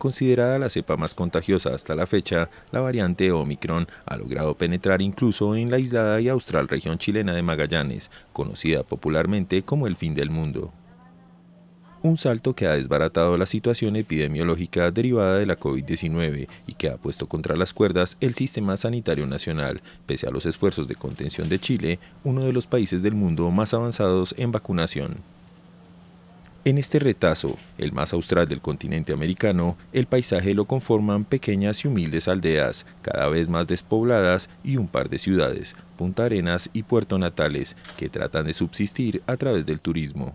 Considerada la cepa más contagiosa hasta la fecha, la variante Omicron ha logrado penetrar incluso en la aislada y austral región chilena de Magallanes, conocida popularmente como el fin del mundo un salto que ha desbaratado la situación epidemiológica derivada de la COVID-19 y que ha puesto contra las cuerdas el sistema sanitario nacional, pese a los esfuerzos de contención de Chile, uno de los países del mundo más avanzados en vacunación. En este retazo, el más austral del continente americano, el paisaje lo conforman pequeñas y humildes aldeas, cada vez más despobladas, y un par de ciudades, Punta Arenas y Puerto Natales, que tratan de subsistir a través del turismo.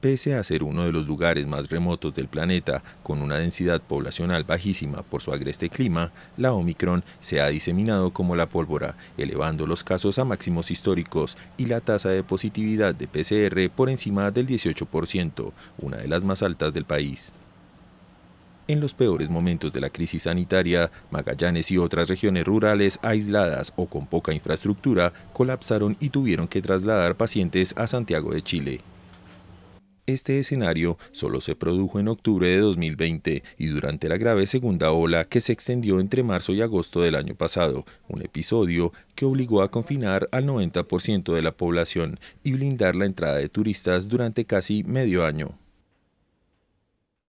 Pese a ser uno de los lugares más remotos del planeta, con una densidad poblacional bajísima por su agreste clima, la Omicron se ha diseminado como la pólvora, elevando los casos a máximos históricos y la tasa de positividad de PCR por encima del 18%, una de las más altas del país. En los peores momentos de la crisis sanitaria, Magallanes y otras regiones rurales aisladas o con poca infraestructura colapsaron y tuvieron que trasladar pacientes a Santiago de Chile. Este escenario solo se produjo en octubre de 2020 y durante la grave segunda ola que se extendió entre marzo y agosto del año pasado, un episodio que obligó a confinar al 90% de la población y blindar la entrada de turistas durante casi medio año.